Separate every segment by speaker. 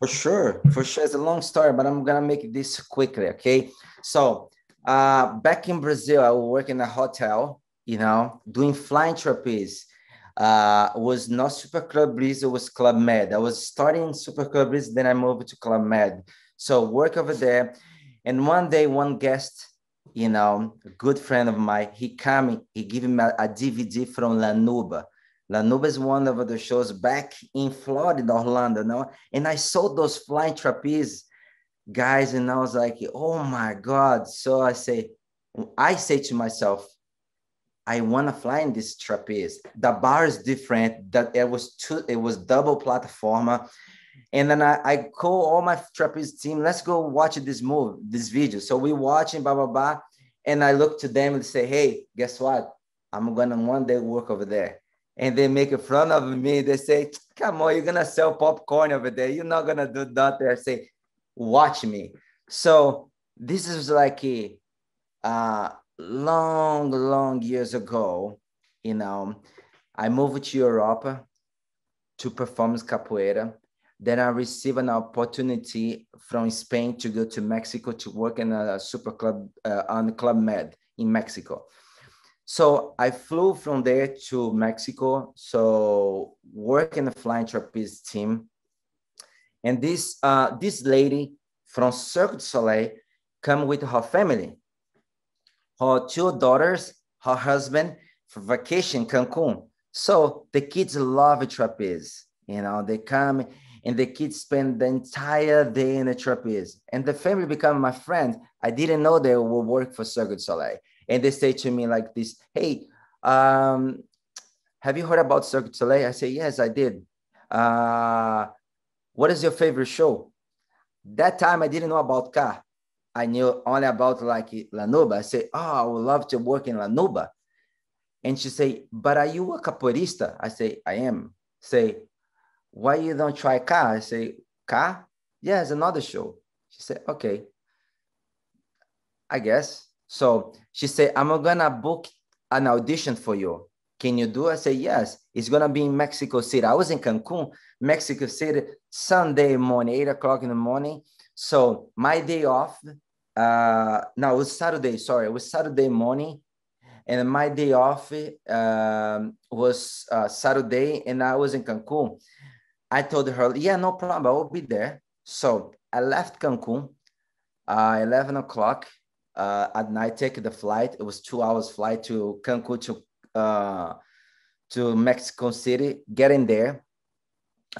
Speaker 1: For sure, for sure. It's a long story, but I'm gonna make this quickly, okay? So uh, back in Brazil, I work in a hotel, you know, doing flying trapeze. Uh, was not Super Club Breeze, it was Club Med. I was starting Super Club Breeze, then I moved to Club Med. So work over there. And one day, one guest, you know, a good friend of mine, he came, he gave me a, a DVD from Lanuba. La Nube is one of the shows back in Florida, Orlando. You And I saw those flying trapeze guys, and I was like, oh my God. So I say, I say to myself, I want to fly in this trapeze. The bar is different. That it was two, it was double platformer. And then I, I call all my trapeze team, let's go watch this move, this video. So we watching, blah, blah, blah. And I look to them and say, hey, guess what? I'm gonna one day work over there and they make fun of me. They say, come on, you're gonna sell popcorn over there. You're not gonna do that there." say, watch me. So this is like a uh, long, long years ago. You know, I moved to Europe to perform capoeira. Then I received an opportunity from Spain to go to Mexico to work in a super club uh, on Club Med in Mexico. So I flew from there to Mexico. So work in the flying trapeze team, and this uh, this lady from Cirque du Soleil come with her family, her two daughters, her husband for vacation Cancun. So the kids love trapeze. You know they come and the kids spend the entire day in the trapeze, and the family become my friend. I didn't know they would work for Cirque du Soleil and they say to me like this, "Hey, um, have you heard about Cirque du Soleil?" I say, "Yes, I did." Uh, what is your favorite show? That time I didn't know about Ka. I knew only about like Lanuba. I say, "Oh, I would love to work in Lanuba." And she say, "But are you a capoeirista?" I say, "I am." Say, "Why you don't try Ka?" I say, "Ka? Yeah, it's another show." She said, "Okay." I guess so she said, I'm gonna book an audition for you. Can you do? I said, yes. It's gonna be in Mexico City. I was in Cancun, Mexico City, Sunday morning, eight o'clock in the morning. So my day off, uh, no, it was Saturday, sorry, it was Saturday morning. And my day off um, was uh, Saturday, and I was in Cancun. I told her, yeah, no problem, I will be there. So I left Cancun uh, 11 o'clock uh, at night, take the flight. It was two hours flight to Cancun to uh, to Mexico City. Getting there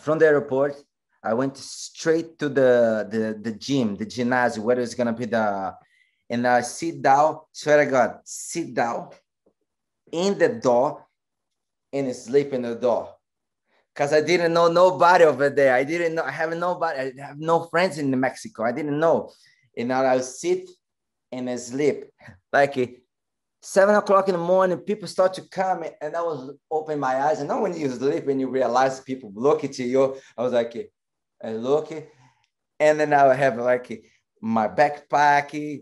Speaker 1: from the airport, I went straight to the the, the gym, the gymnasium, where it's gonna be the and I sit down. Swear to God, sit down in the door and sleep in the door because I didn't know nobody over there. I didn't know, I have nobody, I have no friends in Mexico. I didn't know. And now I would sit I sleep. Like eh, seven o'clock in the morning, people start to come, eh, and I was open my eyes. And now when you sleep and you realize people look at you, I was like, I eh, look, and then I have like my backpack.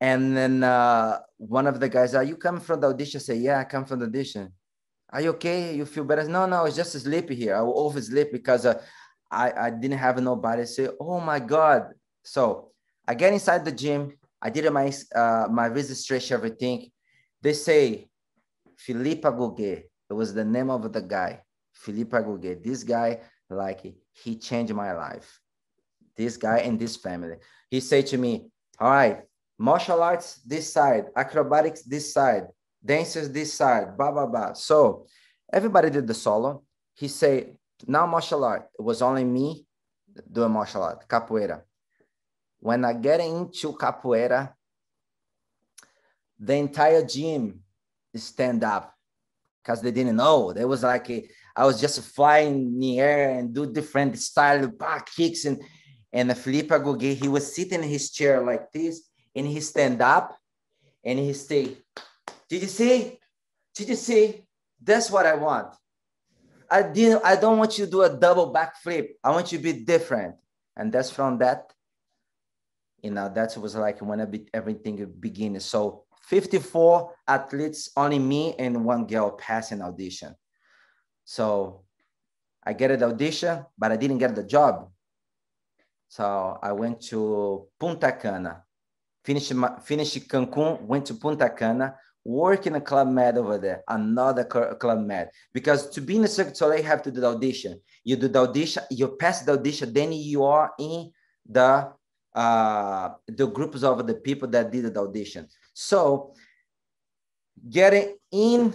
Speaker 1: And then uh, one of the guys, are you coming from the audition? I say, yeah, I come from the audition. Are you okay? You feel better? No, no, it's just sleepy here. I will oversleep because uh, I, I didn't have nobody. say, oh my God. So I get inside the gym I did my, uh, my registration, everything. They say, Philippe Agoguet, it was the name of the guy, Philippe Agoguet. This guy, like, he changed my life. This guy and this family. He said to me, all right, martial arts this side, acrobatics this side, dancers this side, blah, blah, blah. So everybody did the solo. He said, now martial art. It was only me doing martial art, capoeira when I get into capoeira, the entire gym stand up because they didn't know. It was like a, I was just flying in the air and do different style back kicks and and Felipe Agogi, he was sitting in his chair like this and he stand up and he say, "Did you see? Did you see? That's what I want. I didn't. I don't want you to do a double backflip. I want you to be different." And that's from that you know that was like when everything began so 54 athletes only me and one girl passing audition so i get an audition but i didn't get the job so i went to punta cana finished my, finished cancun went to punta cana work in a club med over there, another club med. Because to be in the circuit Soleil, you have to do the audition. You do the audition, you pass the audition, then you are in the uh, the groups of the people that did the audition. So getting in,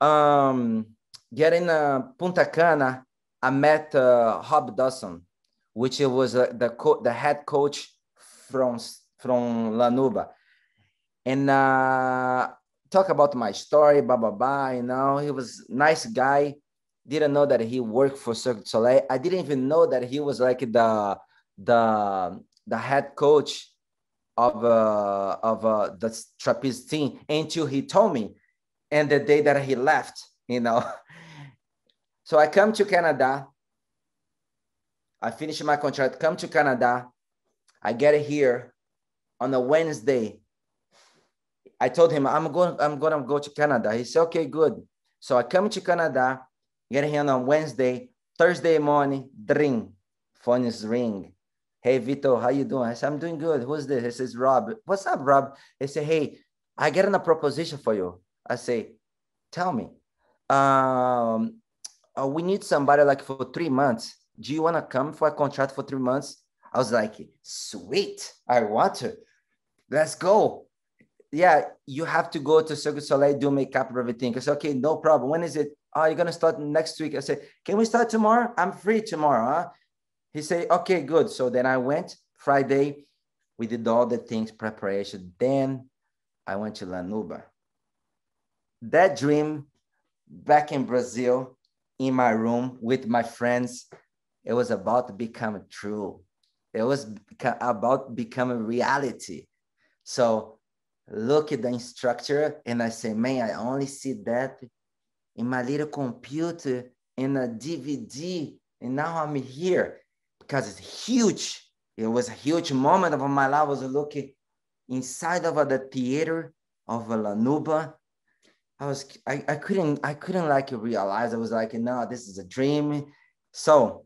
Speaker 1: um, getting uh, Punta Cana, I met uh, Hob Dawson, which was uh, the, the head coach from, from Lanuba. And uh, talk about my story, blah, blah, blah. You know, he was nice guy. Didn't know that he worked for Cirque du Soleil. I didn't even know that he was like the, the the head coach of uh, of uh, the trapeze team until he told me, and the day that he left, you know. so I come to Canada. I finish my contract, come to Canada. I get here on a Wednesday. I told him I'm going, I'm going to go to Canada. He said, okay, good. So I come to Canada, get here on Wednesday, Thursday morning, ring, phone is ring. Hey, Vito, how you doing? I said, I'm doing good. Who's this? He says, Rob. What's up, Rob? He said, hey, I get in a proposition for you. I say, tell me. Um, oh, we need somebody like for three months. Do you want to come for a contract for three months? I was like, sweet, I want to. Let's go. Yeah, you have to go to Circus Soleil, do makeup, everything. I okay, no problem. When is it? Oh, you going to start next week. I said, can we start tomorrow? I'm free tomorrow. Huh? He said, okay, good. So then I went Friday. We did all the things preparation. Then I went to Lanuba. That dream back in Brazil in my room with my friends, it was about to become true. It was about becoming reality. So look at the instructor and I say, man, I only see that in my little computer in a DVD. And now I'm here because it's huge. It was a huge moment of my life. I was looking inside of the theater of Lanuba. I was I, I couldn't I couldn't like realize I was like no this is a dream. So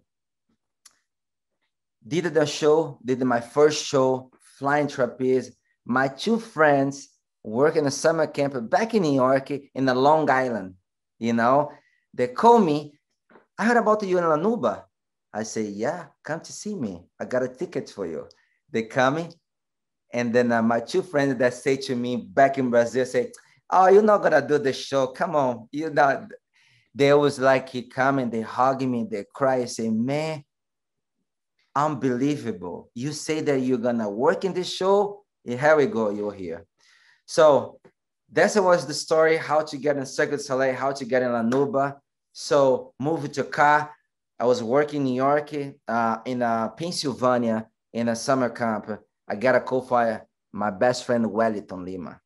Speaker 1: did the show, did my first show, flying trapeze. My two friends work in a summer camp back in New York in the Long Island. You know, they call me. I heard about you in Lanuba. I say, yeah, come to see me. I got a ticket for you. They come and then uh, my two friends that say to me back in Brazil, say, oh, you're not gonna do the show. Come on, you're not. They was like, he come and they hug me, they cry, say, man, unbelievable. You say that you're gonna work in this show. Here we go, you're here. So that was the story, how to get in Circuit Soleil, how to get in Lanuba. So move to car, I was working in New York uh, in uh, Pennsylvania in a summer camp. I got a call from my best friend Wellington Lima.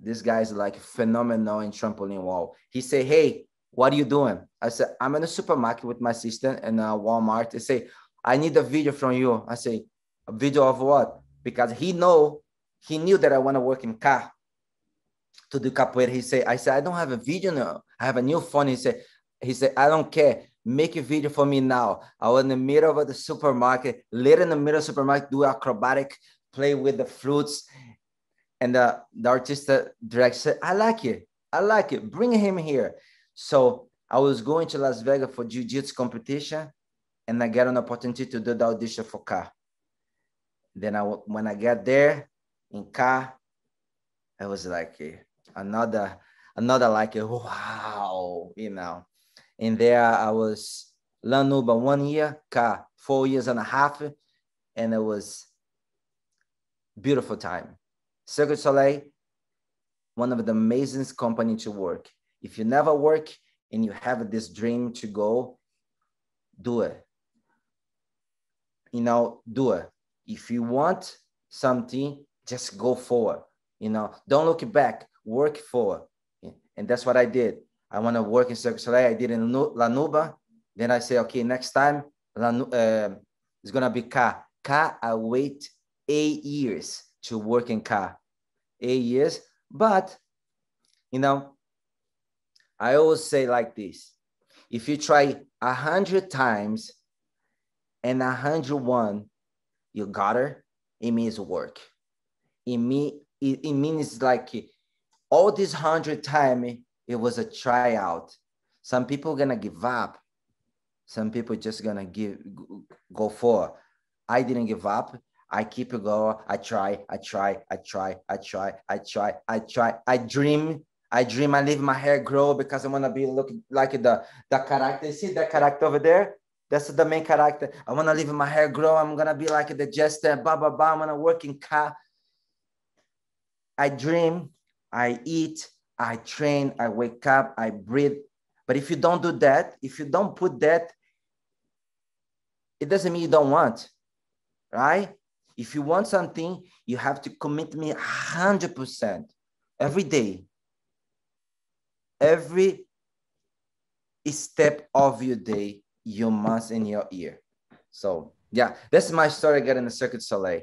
Speaker 1: This guy is like phenomenal in trampoline wall. He said, "Hey, what are you doing?" I said, "I'm in a supermarket with my sister in uh, Walmart." They say, "I need a video from you." I say, "A video of what?" Because he know he knew that I want to work in car to do capoeira. He said, "I said I don't have a video now. I have a new phone." He said, "He said I don't care." make a video for me now. I was in the middle of the supermarket, late in the middle of the supermarket, do acrobatic, play with the flutes. And the, the artist director said, I like it. I like it. Bring him here. So I was going to Las Vegas for jiu-jitsu competition and I got an opportunity to do the audition for Ka. Then I, when I got there in Ka, I was like eh, another, another like, wow, you know. And there I was Land one year, Ka four years and a half, and it was beautiful time. Circuit Soleil, one of the amazing company to work. If you never work and you have this dream to go, do it. You know, do it. If you want something, just go forward. You know, don't look back, work forward. And that's what I did. I want to work in Cirque Soleil. I did in La Nuba. Then I say, okay, next time La, uh, it's gonna be Ka. Ka, I wait eight years to work in Ka, eight years. But you know, I always say like this: if you try a hundred times and a hundred one, you got her. It means work. It mean it, it means like all this hundred time it was a tryout. Some people gonna give up. Some people just gonna give go for. I didn't give up. I keep it going. I try, I try, I try, I try, I try, I try. I dream. I dream I leave my hair grow because I want to be looking like the, the character. see that character over there? That's the main character. I want to leave my hair grow. I'm going to be like the jester, blah, blah, blah. I'm going to work in car. I dream, I eat, I train, I wake up, I breathe. But if you don't do that, if you don't put that, it doesn't mean you don't want, right? If you want something, you have to commit me 100% every day, every step of your day, you must in your ear. So, yeah, that's my story. Getting the Circuit Soleil.